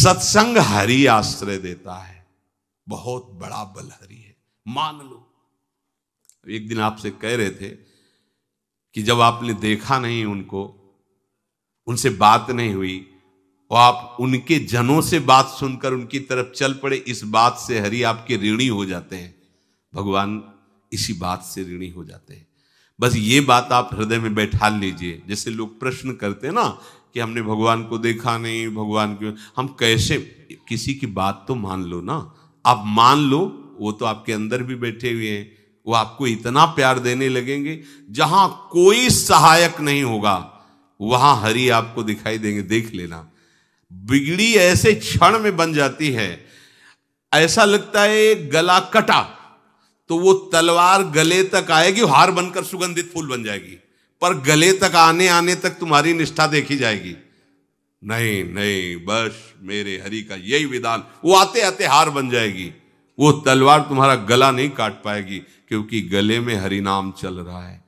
सत्संग हरि आश्रय देता है बहुत बड़ा हरि है मान लो एक दिन आपसे कह रहे थे कि जब आपने देखा नहीं उनको उनसे बात नहीं हुई और आप उनके जनों से बात सुनकर उनकी तरफ चल पड़े इस बात से हरि आपके ऋणी हो जाते हैं भगवान इसी बात से ऋणी हो जाते हैं बस ये बात आप हृदय में बैठा लीजिए जैसे लोग प्रश्न करते हैं ना कि हमने भगवान को देखा नहीं भगवान के हम कैसे किसी की बात तो मान लो ना आप मान लो वो तो आपके अंदर भी बैठे हुए हैं वो आपको इतना प्यार देने लगेंगे जहां कोई सहायक नहीं होगा वहां हरि आपको दिखाई देंगे देख लेना बिगड़ी ऐसे क्षण में बन जाती है ऐसा लगता है गला कटा तो वो तलवार गले तक आएगी हार बनकर सुगंधित फूल बन जाएगी पर गले तक आने आने तक तुम्हारी निष्ठा देखी जाएगी नहीं नहीं बस मेरे हरि का यही विधान वो आते आते हार बन जाएगी वो तलवार तुम्हारा गला नहीं काट पाएगी क्योंकि गले में हरि नाम चल रहा है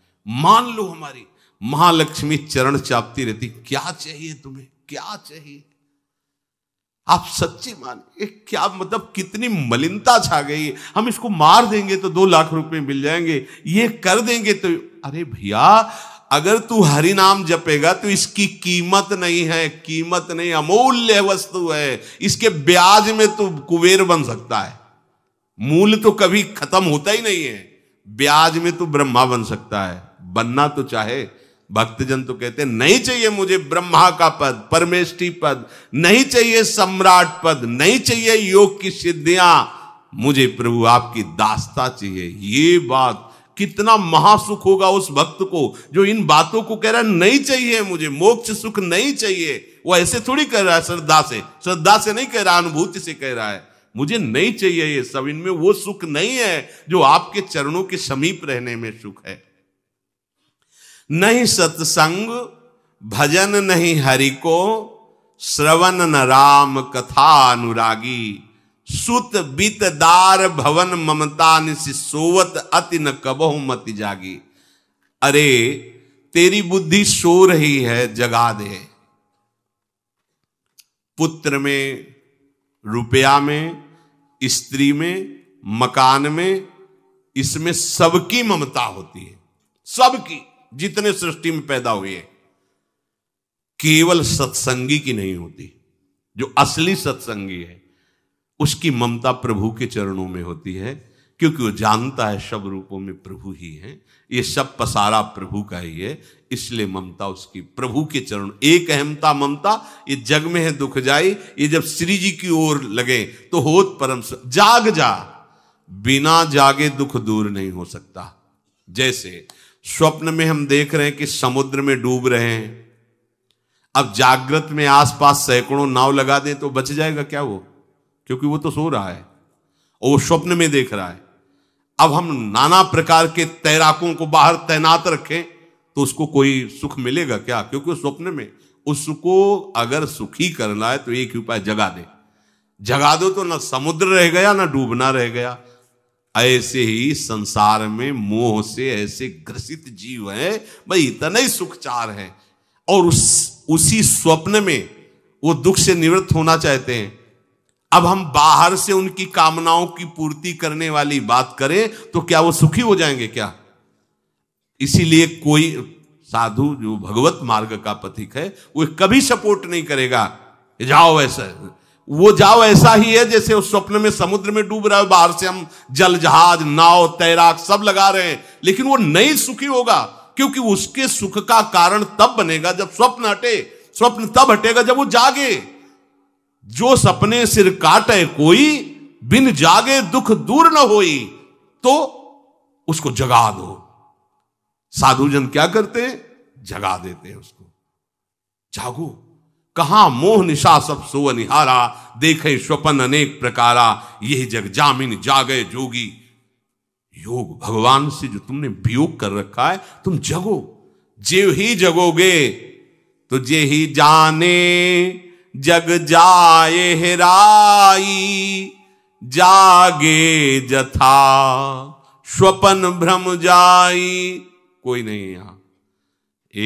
मान लो हमारी महालक्ष्मी चरण चापती रहती क्या चाहिए तुम्हें क्या चाहिए आप सच्ची मान क्या मतलब कितनी मलिनता छा गई हम इसको मार देंगे तो दो लाख रुपए मिल जाएंगे ये कर देंगे तो अरे भैया अगर तू हरि नाम जपेगा तो इसकी कीमत नहीं है कीमत नहीं अमूल्य वस्तु है इसके ब्याज में तू तो कुबेर बन सकता है मूल तो कभी खत्म होता ही नहीं है ब्याज में तू तो ब्रह्मा बन सकता है बनना तो चाहे भक्तजन तो कहते हैं नहीं चाहिए मुझे ब्रह्मा का पद परमेष्टि पद नहीं चाहिए सम्राट पद नहीं चाहिए योग की सिद्धियां मुझे प्रभु आपकी दास्ता चाहिए ये बात कितना महासुख होगा उस भक्त को जो इन बातों को कह रहा है नहीं चाहिए मुझे मोक्ष सुख नहीं चाहिए वो ऐसे थोड़ी कह रहा है श्रद्धा से श्रद्धा से नहीं कह रहा अनुभूति से कह रहा है मुझे नहीं चाहिए ये सब इनमें वो सुख नहीं है जो आपके चरणों के समीप रहने में सुख है नहीं सत्संग भजन नहीं हरि को श्रवण न राम कथा अनुरागी सुत बीत दार भवन ममता सोवत अति न कबहु मति जागी अरे तेरी बुद्धि सो रही है जगा दे पुत्र में रुपया में स्त्री में मकान में इसमें सबकी ममता होती है सबकी जितने सृष्टि में पैदा हुए केवल सत्संगी की नहीं होती जो असली सत्संगी है उसकी ममता प्रभु के चरणों में होती है क्योंकि वो जानता है सब रूपों में प्रभु ही है ये सब पसारा प्रभु का ही है इसलिए ममता उसकी प्रभु के चरण एक अहमता ममता ये जग में है दुख जाई ये जब श्री जी की ओर लगे तो होत परम जाग जा बिना जागे दुख दूर नहीं हो सकता जैसे स्वप्न में हम देख रहे हैं कि समुद्र में डूब रहे हैं अब जागृत में आसपास सैकड़ों नाव लगा दें तो बच जाएगा क्या वो क्योंकि वो तो सो रहा है और वो स्वप्न में देख रहा है अब हम नाना प्रकार के तैराकों को बाहर तैनात रखें तो उसको कोई सुख मिलेगा क्या क्योंकि वो स्वप्न में उसको अगर सुखी करना है तो एक ही उपाय जगा दे जगा दो तो ना समुद्र रह गया ना डूबना रह गया ऐसे ही संसार में मोह से ऐसे ग्रसित जीव है भाई इतना ही सुखचार है और उस उसी स्वप्न में वो दुख से निवृत्त होना चाहते हैं अब हम बाहर से उनकी कामनाओं की पूर्ति करने वाली बात करें तो क्या वो सुखी हो जाएंगे क्या इसीलिए कोई साधु जो भगवत मार्ग का पथिक है वो कभी सपोर्ट नहीं करेगा जाओ ऐसा वो जाओ ऐसा ही है जैसे उस स्वप्न में समुद्र में डूब रहा है बाहर से हम जल जहाज नाव तैराक सब लगा रहे हैं लेकिन वो नहीं सुखी होगा क्योंकि उसके सुख का कारण तब बनेगा जब स्वप्न हटे स्वप्न तब हटेगा जब वो जागे जो सपने सिर काटे कोई बिन जागे दुख दूर न होई तो उसको जगा दो साधु जन क्या करते हैं जगा देते हैं उसको जागो कहा मोह निशा सब सो निहारा देखे स्वपन अनेक प्रकारा यह जग जामिन जागे जोगी योग भगवान से जो तुमने वियोग कर रखा है तुम जगो जे ही जगोगे तो जे ही जाने जग जाए हेराई जागे जथा स्वपन भ्रम जाई कोई नहीं यहां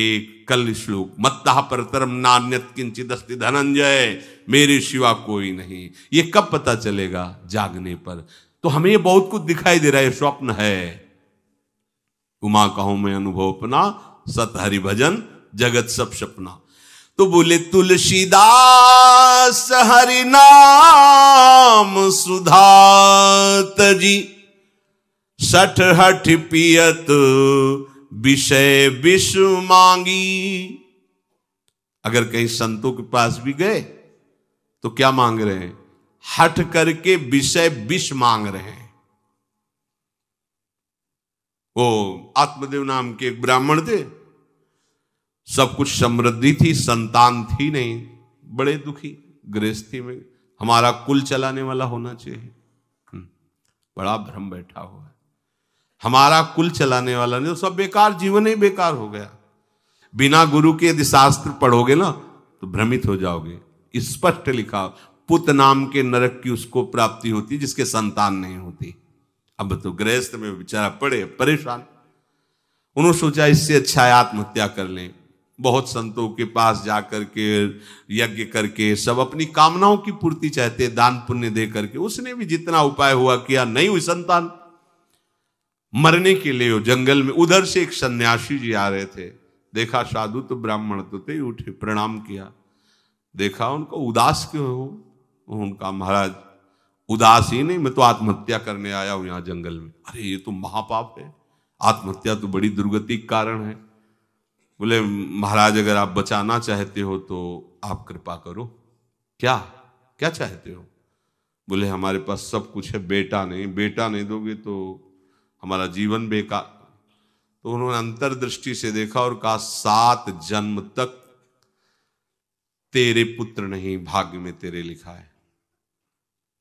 एक कल श्लोक मत्ता पर तरम नान्यत किंचित धनंजय मेरे शिवा कोई नहीं ये कब पता चलेगा जागने पर तो हमें ये बहुत कुछ दिखाई दे रहा है स्वप्न है उमा कहूं मैं अनुभव अपना सत हरि भजन जगत सब सपना तो बोले तुलसीदास हरि नाम सुधात जी सठ हठ पियत विषय विश्व मांगी अगर कहीं संतों के पास भी गए तो क्या मांग रहे हैं हट करके विषय विष मांग रहे हैं वो आत्मदेव नाम के एक ब्राह्मण थे सब कुछ समृद्धि थी संतान थी नहीं बड़े दुखी गृहस्थी में हमारा कुल चलाने वाला होना चाहिए हम्म, बड़ा भ्रम बैठा हुआ है हमारा कुल चलाने वाला नहीं तो सब बेकार जीवन ही बेकार हो गया बिना गुरु के यदि शास्त्र पढ़ोगे ना तो भ्रमित हो जाओगे स्पष्ट लिखा पुत नाम के नरक की उसको प्राप्ति होती जिसके संतान नहीं होती अब तो गृहस्थ में बेचारा पड़े परेशान उन्होंने सोचा इससे अच्छा आत्महत्या कर लें बहुत संतों के पास जा करके यज्ञ करके सब अपनी कामनाओं की पूर्ति चाहते दान पुण्य दे करके उसने भी जितना उपाय हुआ किया नहीं हुई संतान मरने के लिए जंगल में उधर से एक सन्यासी जी आ रहे थे देखा साधु तो ब्राह्मण तो थे उठे प्रणाम किया देखा उनको उदास क्यों हो उनका महाराज उदास ही नहीं मैं तो आत्महत्या करने आया हूं यहां जंगल में अरे ये तो महापाप है आत्महत्या तो बड़ी दुर्गति कारण है बोले महाराज अगर आप बचाना चाहते हो तो आप कृपा करो क्या क्या चाहते हो बोले हमारे पास सब कुछ है बेटा नहीं बेटा नहीं दोगे तो हमारा जीवन बेकार तो उन्होंने दृष्टि से देखा और कहा सात जन्म तक तेरे पुत्र नहीं भाग्य में तेरे लिखा है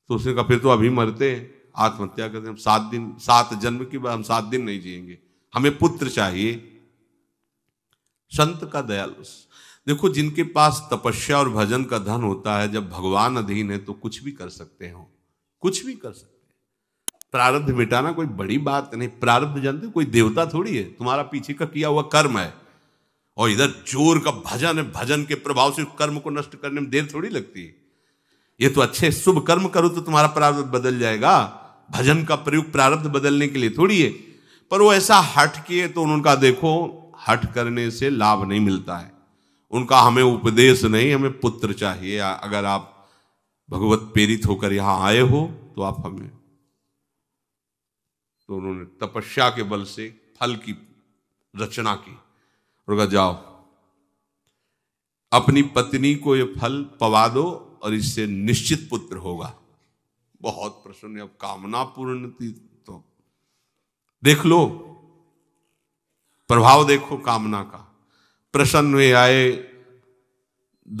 तो उसने कहा फिर तो अभी मरते हैं आत्महत्या करते हैं सात दिन सात जन्म की बात हम सात दिन नहीं जिएंगे हमें पुत्र चाहिए संत का दयालु देखो जिनके पास तपस्या और भजन का धन होता है जब भगवान अधीन है तो कुछ भी कर सकते हो कुछ भी कर सकते प्रारब्ध मिटाना कोई बड़ी बात नहीं प्रारब्ध जानते कोई देवता थोड़ी है तुम्हारा पीछे का किया हुआ कर्म है और इधर जोर का भजन है भजन के प्रभाव से कर्म को नष्ट करने में देर थोड़ी लगती है ये तो अच्छे शुभ कर्म करो तो तुम्हारा प्रारब्ध बदल जाएगा भजन का प्रयोग प्रारब्ध बदलने के लिए थोड़ी है पर वो ऐसा हट किए तो उनका देखो हट करने से लाभ नहीं मिलता है उनका हमें उपदेश नहीं हमें पुत्र चाहिए अगर आप भगवत प्रेरित होकर यहां आए हो तो आप हमें तो उन्होंने तपस्या के बल से फल की रचना की और कहा जाओ अपनी पत्नी को यह फल पवा दो और इससे निश्चित पुत्र होगा बहुत प्रसन्न अब कामना पूर्ण थी तो देख लो प्रभाव देखो कामना का प्रसन्न हुए आए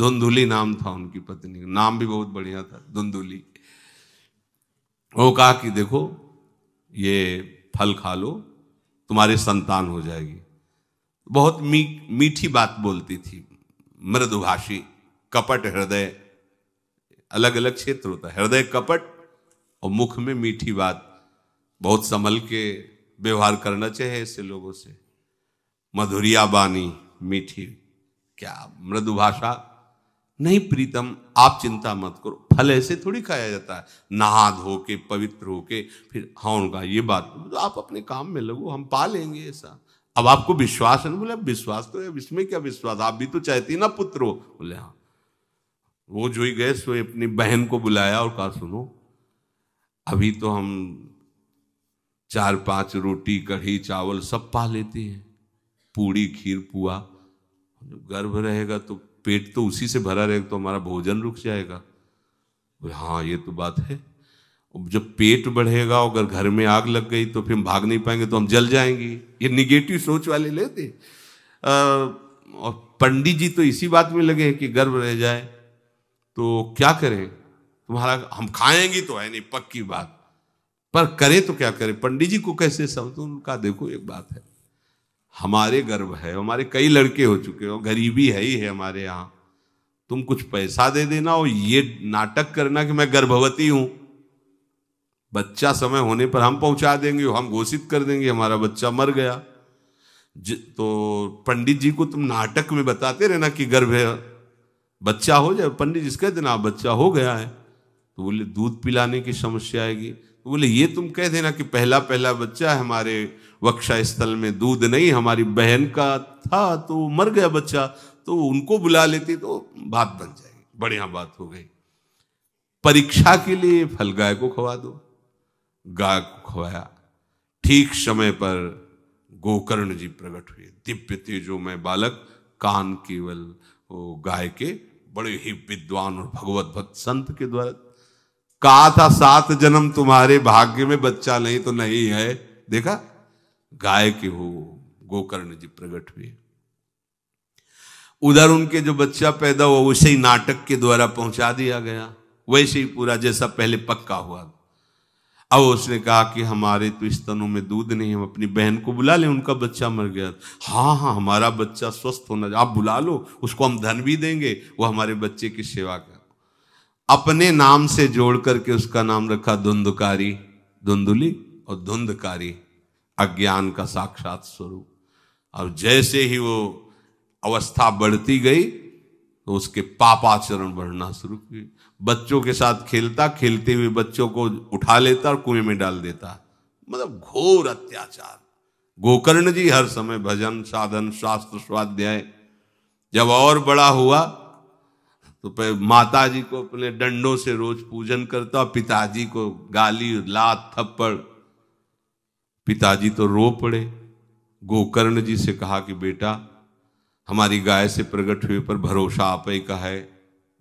धुंधुली नाम था उनकी पत्नी का नाम भी बहुत बढ़िया था धुंधुली वो कहा कि देखो ये फल खा लो तुम्हारी संतान हो जाएगी बहुत मी, मीठी बात बोलती थी मृदुभाषी कपट हृदय अलग अलग क्षेत्र होता है हृदय कपट और मुख में मीठी बात बहुत संभल के व्यवहार करना चाहिए ऐसे लोगों से मधुरिया बानी मीठी क्या मृदु भाषा नहीं प्रीतम आप चिंता मत करो फल ऐसे थोड़ी खाया जाता है नहा धो के पवित्र होके फिर हाँ उनका ये बात तो आप अपने काम में लगो हम पा लेंगे ऐसा अब आपको विश्वास है ना बोले विश्वास तो है इसमें क्या विश्वास आप भी तो चाहती ना पुत्र हो बोले हाँ वो जो ही गए सो अपनी बहन को बुलाया और कहा सुनो अभी तो हम चार पांच रोटी कढ़ी चावल सब पा लेते हैं पूड़ी खीर पुआ जब गर्भ रहेगा तो पेट तो उसी से भरा रहेगा तो हमारा भोजन रुक जाएगा हाँ ये तो बात है जब पेट बढ़ेगा अगर घर में आग लग गई तो फिर हम भाग नहीं पाएंगे तो हम जल जाएंगे ये निगेटिव सोच वाले लेते और पंडित जी तो इसी बात में लगे कि गर्भ रह जाए तो क्या करें तुम्हारा हम खाएंगे तो है नहीं पक्की बात पर करें तो क्या करें पंडित जी को कैसे समझो उनका देखो एक बात है हमारे गर्व है हमारे कई लड़के हो चुके हो गरीबी है ही है हमारे यहाँ तुम कुछ पैसा दे देना और ये नाटक करना कि मैं गर्भवती हूं बच्चा समय होने पर हम पहुंचा देंगे हम घोषित कर देंगे हमारा बच्चा मर गया तो पंडित जी को तुम नाटक में बताते रहना कि गर्भ है बच्चा हो जाए पंडित जी कह देना हाँ, बच्चा हो गया है तो बोले दूध पिलाने की समस्या आएगी तो बोले ये तुम कह देना कि पहला पहला बच्चा हमारे वक्षा स्थल में दूध नहीं हमारी बहन का था तो मर गया बच्चा तो उनको बुला लेते तो बात बन जाएगी बढ़िया बात हो गई परीक्षा के लिए फल गाय को खवा दो गाय को खवाया ठीक समय पर गोकर्ण जी प्रकट हुए दिव्य तेजो में बालक कान केवल गाय के बड़े ही विद्वान और भगवत भक्त संत के द्वारा कहा था सात जन्म तुम्हारे भाग्य में बच्चा नहीं तो नहीं है देखा गाय के हो गोकर्ण जी प्रकट हुए उधर उनके जो बच्चा पैदा हुआ उसे ही नाटक के द्वारा पहुंचा दिया गया वैसे ही पूरा जैसा पहले पक्का हुआ अब उसने कहा कि हमारे तो इस तनों में दूध नहीं हम अपनी बहन को बुला लें उनका बच्चा मर गया हाँ हाँ हमारा बच्चा स्वस्थ होना आप बुला लो उसको हम धन भी देंगे वो हमारे बच्चे की सेवा कर अपने नाम से जोड़ करके उसका नाम रखा धुंधकारी धुंधुली और धुंधकारी अज्ञान का साक्षात स्वरूप और जैसे ही वो अवस्था बढ़ती गई तो उसके पापाचरण बढ़ना शुरू किए बच्चों के साथ खेलता खेलते हुए बच्चों को उठा लेता और कुएं में डाल देता मतलब घोर अत्याचार गोकर्ण जी हर समय भजन साधन शास्त्र स्वाध्याय जब और बड़ा हुआ तो माता जी को अपने डंडों से रोज पूजन करता और पिताजी को गाली लात थप्पड़ पिताजी तो रो पड़े गोकर्ण जी से कहा कि बेटा हमारी गाय से प्रकट हुए पर भरोसा आप ही का है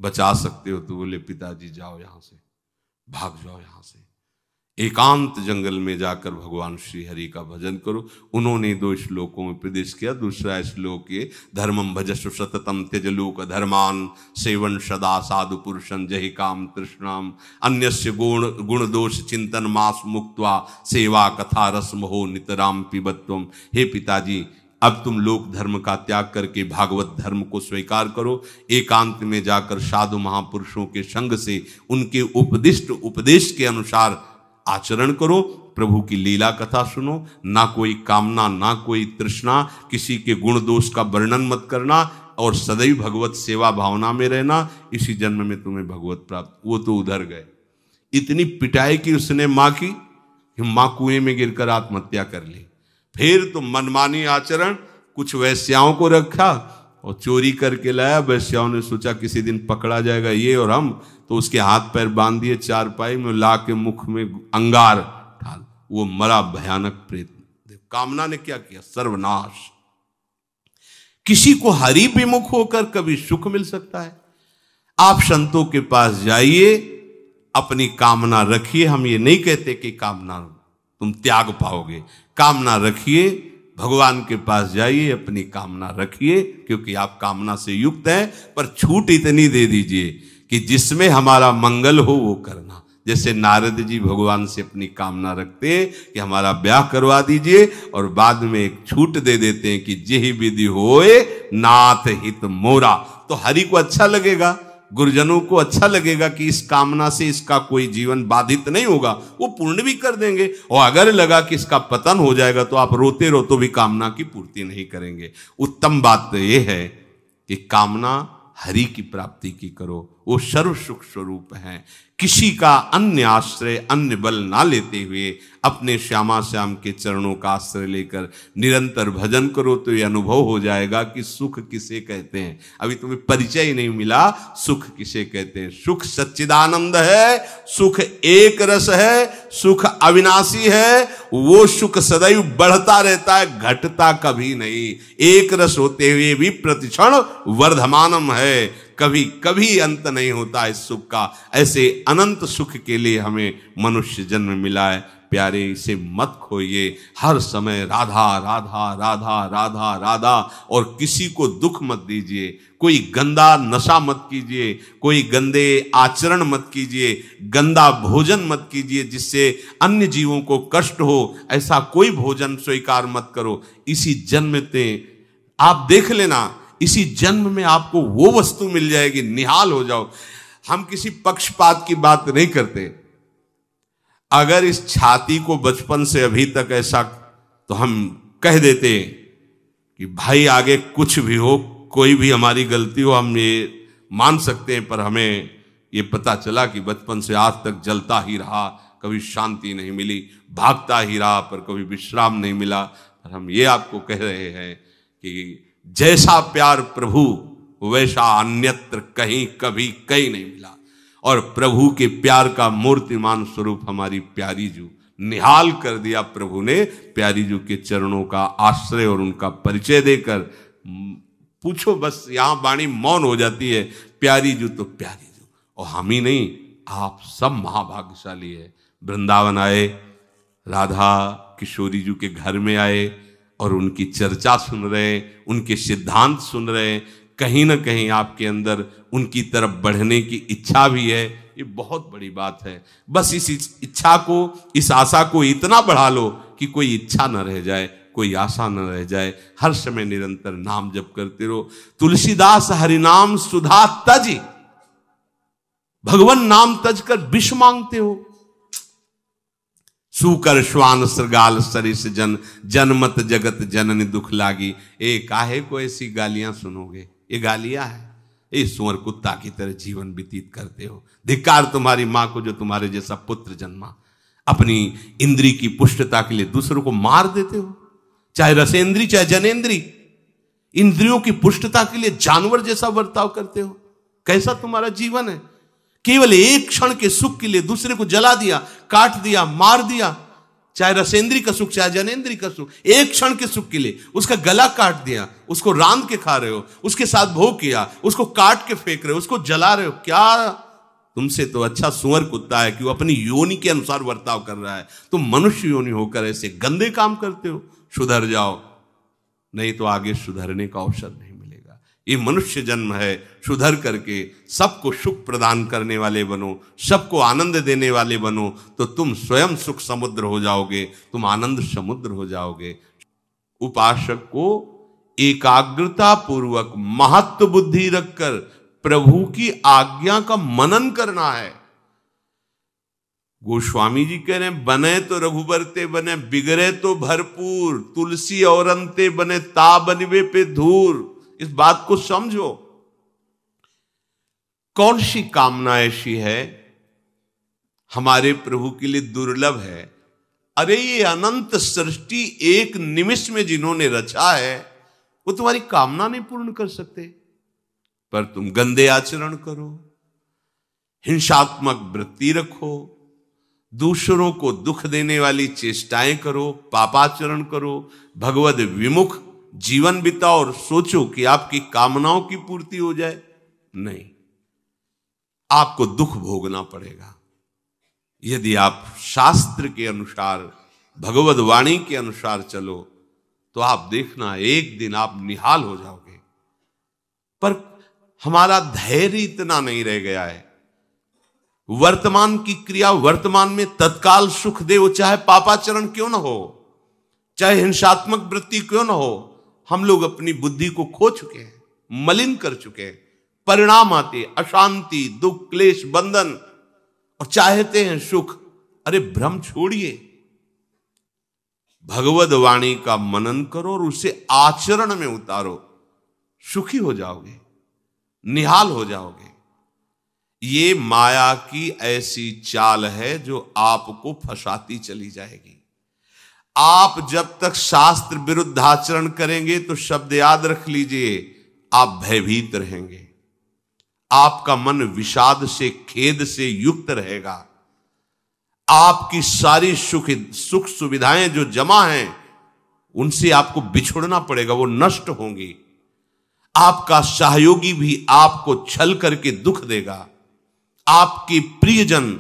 बचा सकते हो तो बोले पिताजी जाओ यहां से भाग जाओ यहां से एकांत जंगल में जाकर भगवान श्री हरि का भजन करो उन्होंने दो श्लोकों में प्रदेश किया दूसरा श्लोक ये धर्मम भजस्व सततम त्यज लोक धर्मान सेवन सदा साधु पुरुषम जहि काम तृष्णाम अन्य गुण गुण दोष चिंतन मास मुक्तवा सेवा कथा रस्म हो नितराम पिबत्व हे पिताजी अब तुम लोक धर्म का त्याग करके भागवत धर्म को स्वीकार करो एकांत में जाकर साधु महापुरुषों के संग से उनके उपदिष्ट उपदेश के अनुसार आचरण करो प्रभु की लीला कथा सुनो ना कोई कामना ना कोई तृष्णा किसी के गुण दोष का वर्णन मत करना और सदैव भगवत सेवा भावना में रहना इसी जन्म में तुम्हें भगवत प्राप्त वो तो उधर गए इतनी पिटाई की उसने माँ की माँ कुएं में गिरकर आत्महत्या कर ली फिर तो मनमानी आचरण कुछ वैश्याओं को रखा और चोरी करके लाया वैश्याओं ने सोचा किसी दिन पकड़ा जाएगा ये और हम तो उसके हाथ पैर बांध दिए चार पाई में ला के मुख में अंगार ठाल वो मरा भयानक प्रेत कामना ने क्या किया सर्वनाश किसी को हरि विमुख होकर कभी सुख मिल सकता है आप संतों के पास जाइए अपनी कामना रखिए हम ये नहीं कहते कि कामना तुम त्याग पाओगे कामना रखिए भगवान के पास जाइए अपनी कामना रखिए क्योंकि आप कामना से युक्त हैं पर छूट इतनी दे दीजिए कि जिसमें हमारा मंगल हो वो करना जैसे नारद जी भगवान से अपनी कामना रखते हैं कि हमारा ब्याह करवा दीजिए और बाद में एक छूट दे देते हैं कि जे विधि होए नाथ हित मोरा तो हरि को अच्छा लगेगा गुरुजनों को अच्छा लगेगा कि इस कामना से इसका कोई जीवन बाधित नहीं होगा वो पूर्ण भी कर देंगे और अगर लगा कि इसका पतन हो जाएगा तो आप रोते रोते भी कामना की पूर्ति नहीं करेंगे उत्तम बात तो यह है कि कामना हरि की प्राप्ति की करो वो सर्व सुख स्वरूप हैं किसी का अन्य आश्रय अन्य बल ना लेते हुए अपने श्यामा श्याम के चरणों का आश्रय लेकर निरंतर भजन करो तो ये अनुभव हो जाएगा कि सुख किसे कहते हैं अभी तुम्हें परिचय ही नहीं मिला सुख किसे कहते हैं सुख सच्चिदानंद है सुख एक रस है सुख अविनाशी है वो सुख सदैव बढ़ता रहता है घटता कभी नहीं एक रस होते हुए भी प्रतिक्षण वर्धमानम है कभी कभी अंत नहीं होता इस सुख का ऐसे अनंत सुख के लिए हमें मनुष्य जन्म मिला है प्यारे इसे मत खोइए हर समय राधा राधा राधा राधा राधा और किसी को दुख मत दीजिए कोई गंदा नशा मत कीजिए कोई गंदे आचरण मत कीजिए गंदा भोजन मत कीजिए जिससे अन्य जीवों को कष्ट हो ऐसा कोई भोजन स्वीकार मत करो इसी जन्म में आप देख लेना इसी जन्म में आपको वो वस्तु मिल जाएगी निहाल हो जाओ हम किसी पक्षपात की बात नहीं करते अगर इस छाती को बचपन से अभी तक ऐसा तो हम कह देते कि भाई आगे कुछ भी हो कोई भी हमारी गलती हो हम ये मान सकते हैं पर हमें ये पता चला कि बचपन से आज तक जलता ही रहा कभी शांति नहीं मिली भागता ही रहा पर कभी विश्राम नहीं मिला पर हम ये आपको कह रहे हैं कि जैसा प्यार प्रभु वैसा अन्यत्र कहीं कभी कहीं नहीं मिला और प्रभु के प्यार का मूर्तिमान स्वरूप हमारी प्यारी जू निहाल कर दिया प्रभु ने प्यारी जू के चरणों का आश्रय और उनका परिचय देकर पूछो बस यहां वाणी मौन हो जाती है प्यारी जू तो प्यारी जू और हम ही नहीं आप सब महाभाग्यशाली है वृंदावन आए राधा किशोरी जी के घर में आए और उनकी चर्चा सुन रहे हैं उनके सिद्धांत सुन रहे हैं कहीं ना कहीं आपके अंदर उनकी तरफ बढ़ने की इच्छा भी है ये बहुत बड़ी बात है बस इस इच्छा को इस आशा को इतना बढ़ा लो कि कोई इच्छा न रह जाए कोई आशा न रह जाए हर समय निरंतर नाम जप करते रहो तुलसीदास हरिनाम सुधा तज भगवान नाम तज कर विष मांगते हो सुकर श्वान सृगाल सरिस जन जनमत जगत जननी दुख लागी ए काहे को ऐसी गालियां सुनोगे ये गालियां है ए सुअर कुत्ता की तरह जीवन व्यतीत करते हो धिकार तुम्हारी माँ को जो तुम्हारे जैसा पुत्र जन्मा अपनी इंद्री की पुष्टता के लिए दूसरों को मार देते हो चाहे रसेंद्री चाहे जनेन्द्री इंद्रियों की पुष्टता के लिए जानवर जैसा बर्ताव करते हो कैसा तुम्हारा जीवन है केवल एक क्षण के सुख के लिए दूसरे को जला दिया काट दिया मार दिया चाहे रसेंद्री का सुख चाहे जनेन्द्री का सुख एक क्षण के सुख के लिए उसका गला काट दिया उसको रांध के खा रहे हो उसके साथ भोग किया उसको काट के फेंक रहे हो उसको जला रहे हो क्या तुमसे तो अच्छा सुअर कुत्ता है कि वो अपनी योनि के अनुसार वर्ताव कर रहा है तुम मनुष्य योनि होकर ऐसे गंदे काम करते हो सुधर जाओ नहीं तो आगे सुधरने का अवसर नहीं ये मनुष्य जन्म है सुधर करके सबको सुख प्रदान करने वाले बनो सबको आनंद देने वाले बनो तो तुम स्वयं सुख समुद्र हो जाओगे तुम आनंद समुद्र हो जाओगे उपासक को एकाग्रता पूर्वक महत्व बुद्धि रखकर प्रभु की आज्ञा का मनन करना है गोस्वामी जी कह रहे हैं बने तो रघुबरते बने बिगड़े तो भरपूर तुलसी और बने ताबनवे पे धूर इस बात को समझो कौन सी कामना ऐसी है हमारे प्रभु के लिए दुर्लभ है अरे ये अनंत सृष्टि एक निमिष में जिन्होंने रचा है वो तुम्हारी कामना नहीं पूर्ण कर सकते पर तुम गंदे आचरण करो हिंसात्मक वृत्ति रखो दूसरों को दुख देने वाली चेष्टाएं करो पापाचरण करो भगवत विमुख जीवन बिताओ और सोचो कि आपकी कामनाओं की पूर्ति हो जाए नहीं आपको दुख भोगना पड़ेगा यदि आप शास्त्र के अनुसार भगवत वाणी के अनुसार चलो तो आप देखना एक दिन आप निहाल हो जाओगे पर हमारा धैर्य इतना नहीं रह गया है वर्तमान की क्रिया वर्तमान में तत्काल सुख दे वो चाहे पापाचरण क्यों ना हो चाहे हिंसात्मक वृत्ति क्यों ना हो हम लोग अपनी बुद्धि को खो चुके हैं मलिन कर चुके हैं परिणाम आते अशांति दुख क्लेश बंधन और चाहते हैं सुख अरे भ्रम छोड़िए भगवत वाणी का मनन करो और उसे आचरण में उतारो सुखी हो जाओगे निहाल हो जाओगे ये माया की ऐसी चाल है जो आपको फंसाती चली जाएगी आप जब तक शास्त्र विरुद्ध आचरण करेंगे तो शब्द याद रख लीजिए आप भयभीत रहेंगे आपका मन विषाद से खेद से युक्त रहेगा आपकी सारी सुख सुख सुविधाएं जो जमा हैं उनसे आपको बिछुड़ना पड़ेगा वो नष्ट होंगी आपका सहयोगी भी आपको छल करके दुख देगा आपके प्रियजन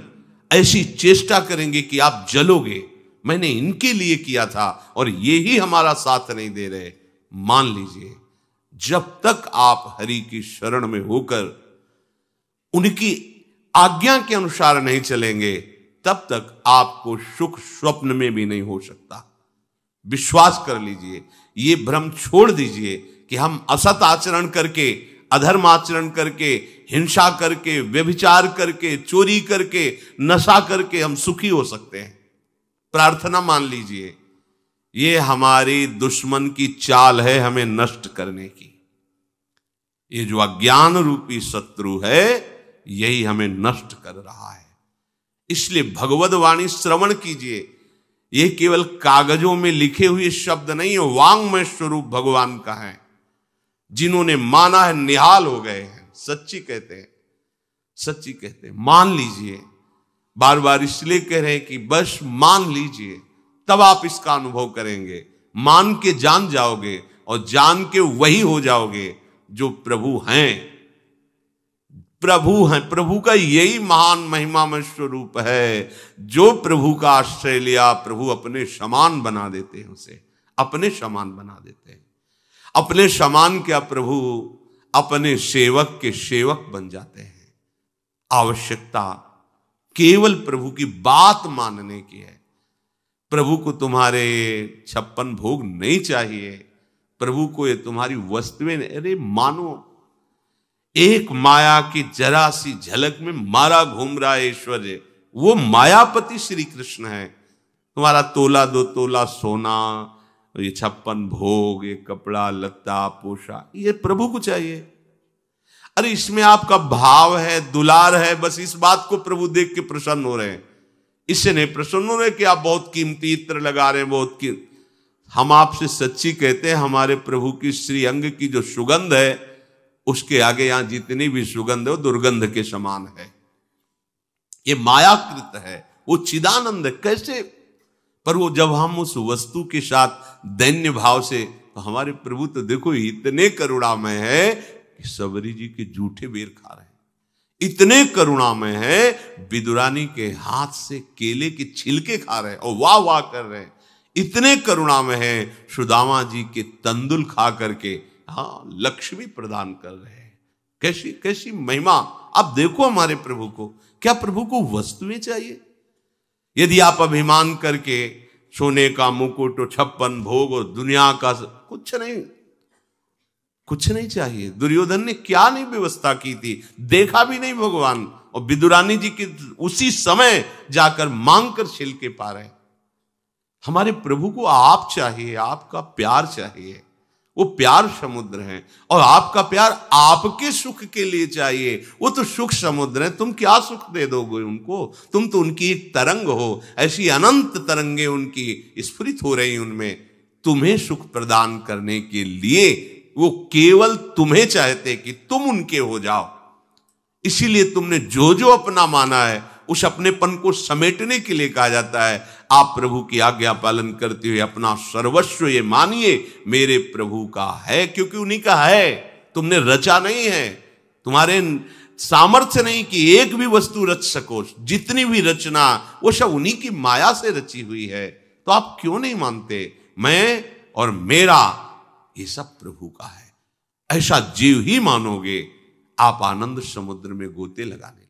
ऐसी चेष्टा करेंगे कि आप जलोगे मैंने इनके लिए किया था और ये ही हमारा साथ नहीं दे रहे मान लीजिए जब तक आप हरि की शरण में होकर उनकी आज्ञा के अनुसार नहीं चलेंगे तब तक आपको सुख स्वप्न में भी नहीं हो सकता विश्वास कर लीजिए ये भ्रम छोड़ दीजिए कि हम असत आचरण करके अधर्म आचरण करके हिंसा करके व्यभिचार करके चोरी करके नशा करके हम सुखी हो सकते हैं प्रार्थना मान लीजिए ये हमारी दुश्मन की चाल है हमें नष्ट करने की ये जो अज्ञान रूपी शत्रु है यही हमें नष्ट कर रहा है इसलिए भगवत वाणी श्रवण कीजिए ये केवल कागजों में लिखे हुए शब्द नहीं है में स्वरूप भगवान का है जिन्होंने माना है निहाल हो गए हैं सच्ची कहते हैं सच्ची कहते हैं मान लीजिए बार बार इसलिए कह रहे हैं कि बस मान लीजिए तब आप इसका अनुभव करेंगे मान के जान जाओगे और जान के वही हो जाओगे जो प्रभु हैं प्रभु हैं प्रभु का यही महान महिमा में स्वरूप है जो प्रभु का आश्रय लिया प्रभु अपने समान बना देते हैं उसे अपने समान बना देते हैं अपने समान क्या प्रभु अपने सेवक के सेवक बन जाते हैं आवश्यकता केवल प्रभु की बात मानने की है प्रभु को तुम्हारे छप्पन भोग नहीं चाहिए प्रभु को ये तुम्हारी वस्तुएं अरे मानो एक माया की जरा सी झलक में मारा घूम रहा है ऐश्वर्य वो मायापति श्री कृष्ण है तुम्हारा तोला दो तोला सोना ये छप्पन भोग ये कपड़ा लत्ता पोशा ये प्रभु को चाहिए अरे इसमें आपका भाव है दुलार है बस इस बात को प्रभु देख के प्रसन्न हो रहे हैं इससे नहीं प्रसन्न हो रहे कि आप बहुत कीमती इत्र लगा रहे हैं बहुत की हम आपसे सच्ची कहते हैं हमारे प्रभु की श्री अंग की जो सुगंध है उसके आगे यहां जितनी भी सुगंध है वो दुर्गंध के समान है ये मायाकृत है वो चिदानंद कैसे पर वो जब हम उस वस्तु के साथ दैन्य भाव से तो हमारे प्रभु तो देखो इतने करुणामय है कि सबरी जी के जूठे बेर खा रहे हैं इतने में है बिदुरानी के हाथ से केले के छिलके खा रहे हैं और वाह वाह कर रहे हैं इतने करुणा में है सुदामा जी के तंदुल खा करके हाँ लक्ष्मी प्रदान कर रहे हैं कैसी कैसी महिमा आप देखो हमारे प्रभु को क्या प्रभु को वस्तुएं चाहिए यदि आप अभिमान करके सोने का मुकुट छप्पन भोग और दुनिया का कुछ नहीं कुछ नहीं चाहिए दुर्योधन ने क्या नहीं व्यवस्था की थी देखा भी नहीं भगवान और विदुरानी जी के उसी समय जाकर मांग कर छिल के पा रहे हमारे प्रभु को आप चाहिए आपका प्यार चाहिए वो प्यार समुद्र है और आपका प्यार आपके सुख के लिए चाहिए वो तो सुख समुद्र है तुम क्या सुख दे दोगे उनको तुम तो उनकी एक तरंग हो ऐसी अनंत तरंगे उनकी स्फुरित हो रही उनमें तुम्हें सुख प्रदान करने के लिए वो केवल तुम्हें चाहते कि तुम उनके हो जाओ इसीलिए तुमने जो जो अपना माना है उस अपनेपन को समेटने के लिए कहा जाता है आप प्रभु की आज्ञा पालन करते हुए अपना सर्वस्व ये मानिए मेरे प्रभु का है क्योंकि उन्हीं का है तुमने रचा नहीं है तुम्हारे सामर्थ्य नहीं कि एक भी वस्तु रच सको जितनी भी रचना वो सब उन्हीं की माया से रची हुई है तो आप क्यों नहीं मानते मैं और मेरा ये सब प्रभु का है ऐसा जीव ही मानोगे आप आनंद समुद्र में गोते लगाने